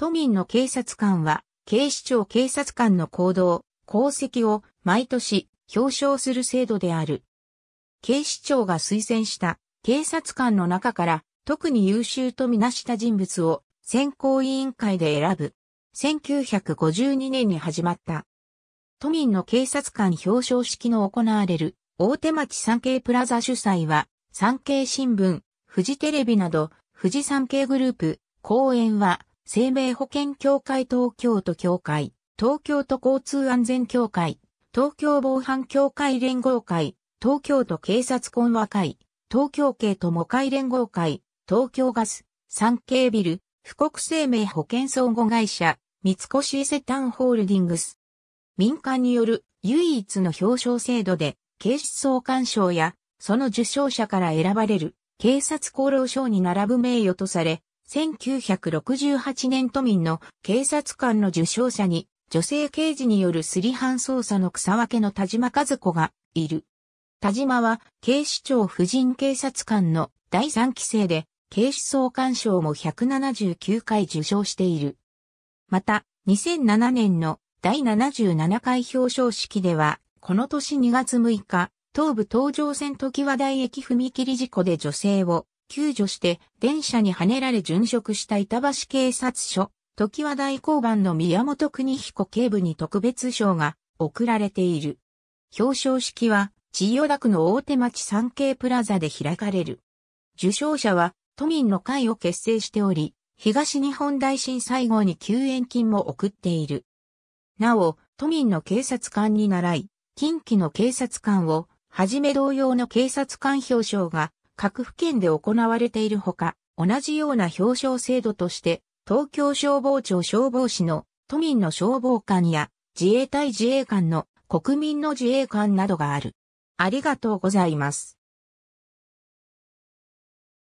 都民の警察官は、警視庁警察官の行動、功績を毎年表彰する制度である。警視庁が推薦した警察官の中から特に優秀とみなした人物を選考委員会で選ぶ。1952年に始まった。都民の警察官表彰式の行われる大手町産経プラザ主催は産経新聞、富士テレビなど富士産経グループ、公演は生命保険協会東京都協会、東京都交通安全協会、東京防犯協会連合会、東京都警察懇和会、東京警友会連合会、東京ガス、産経ビル、富国生命保険相互会社、三越伊勢丹ホールディングス。民間による唯一の表彰制度で、警視総監賞や、その受賞者から選ばれる、警察功労賞に並ぶ名誉とされ、1968年都民の警察官の受賞者に、女性刑事によるすり犯捜査の草分けの田島和子がいる。田島は警視庁婦人警察官の第3期生で、警視総監賞も179回受賞している。また、2007年の第77回表彰式では、この年2月6日、東武東上線時和台駅踏切事故で女性を救助して電車にはねられ殉職した板橋警察署、時和大交番の宮本邦彦警部に特別賞が贈られている。表彰式は千代田区の大手町産経プラザで開かれる。受賞者は都民の会を結成しており、東日本大震災後に救援金も送っている。なお、都民の警察官に倣い、近畿の警察官をはじめ同様の警察官表彰が各府県で行われているほか、同じような表彰制度として、東京消防庁消防士の都民の消防官や自衛隊自衛官の国民の自衛官などがある。ありがとうございます。